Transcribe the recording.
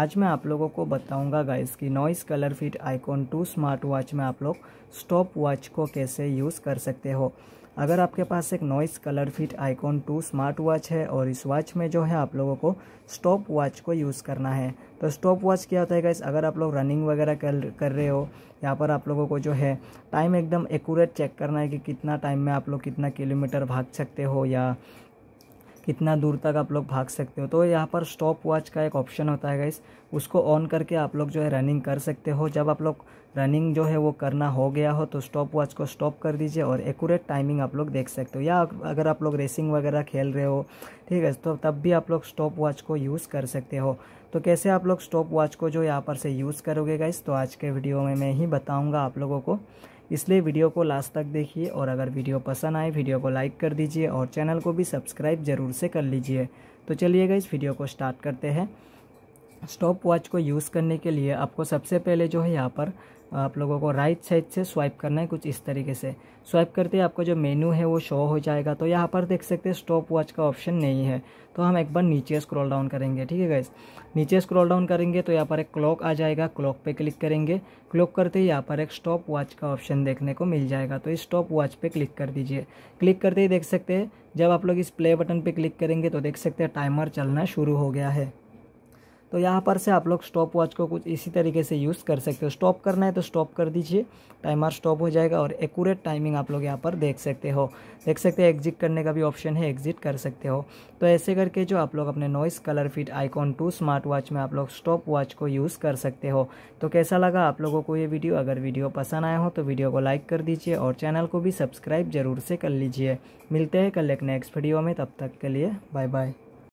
आज मैं आप लोगों को बताऊंगा गाइस कि Noise ColorFit Icon two smart watch में आप लोग स्टॉप वॉच को कैसे यूज़ कर सकते हो अगर आपके पास एक Noise ColorFit Icon two smart watch है और इस वॉच में जो है आप लोगों को स्टॉप वॉच को यूज़ करना है तो स्टॉप वॉच क्या होता है गाइस अगर आप लोग रनिंग वगैरह कर कर रहे हो यहाँ पर आप लोगों को जो है टाइम एकदम एकूरेट चेक करना है कि कितना टाइम में आप लोग कितना किलोमीटर भाग सकते हो या कितना दूर तक आप लोग भाग सकते हो तो यहाँ पर स्टॉप वॉच का एक ऑप्शन होता है गाइस उसको ऑन करके आप लोग जो है रनिंग कर सकते हो जब आप लोग रनिंग जो है वो करना हो गया हो तो स्टॉप वॉच को स्टॉप कर दीजिए और एक्यूरेट टाइमिंग आप लोग देख सकते हो या अगर आप लोग रेसिंग वगैरह खेल रहे हो ठीक है तो तब भी आप लोग स्टॉप वॉच को यूज़ कर सकते हो तो कैसे आप लोग स्टॉप वॉच को जो यहाँ पर से यूज़ करोगे गाइस तो आज के वीडियो में मैं ही बताऊँगा आप लोगों को इसलिए वीडियो को लास्ट तक देखिए और अगर वीडियो पसंद आए वीडियो को लाइक कर दीजिए और चैनल को भी सब्सक्राइब ज़रूर से कर लीजिए तो चलिएगा इस वीडियो को स्टार्ट करते हैं स्टॉप वॉच को यूज़ करने के लिए आपको सबसे पहले जो है यहाँ पर आप लोगों को राइट साइड से स्वाइप करना है कुछ इस तरीके से स्वाइप करते ही आपका जो मेन्यू है वो शो हो जाएगा तो यहाँ पर देख सकते हैं स्टॉप वॉच का ऑप्शन नहीं है तो हम एक बार नीचे स्क्रॉल डाउन करेंगे ठीक है गैस नीचे स्क्रॉल डाउन करेंगे तो यहाँ पर एक क्लॉक आ जाएगा क्लॉक पे क्लिक करेंगे क्लॉक करते ही यहाँ पर एक स्टॉप वॉच का ऑप्शन देखने को मिल जाएगा तो इस स्टॉप वॉच पर क्लिक कर दीजिए क्लिक करते ही देख सकते हैं जब आप लोग इस प्ले बटन पर क्लिक करेंगे तो देख सकते हैं टाइमर चलना शुरू हो गया है तो यहाँ पर से आप लोग स्टॉप वॉच को कुछ इसी तरीके से यूज़ कर सकते हो स्टॉप करना है तो स्टॉप कर दीजिए टाइमर स्टॉप हो जाएगा और एकूरेट टाइमिंग आप लोग यहाँ पर देख सकते हो देख सकते हो एग्जिट करने का भी ऑप्शन है एग्जिट कर सकते हो तो ऐसे करके जो आप लोग अपने Noise ColorFit Icon two smart watch में आप लोग स्टॉप वॉच को यूज़ कर सकते हो तो कैसा लगा आप लोगों को ये वीडियो अगर वीडियो पसंद आया हो तो वीडियो को लाइक कर दीजिए और चैनल को भी सब्सक्राइब जरूर से कर लीजिए मिलते हैं कल एक नेक्स्ट वीडियो में तब तक के लिए बाय बाय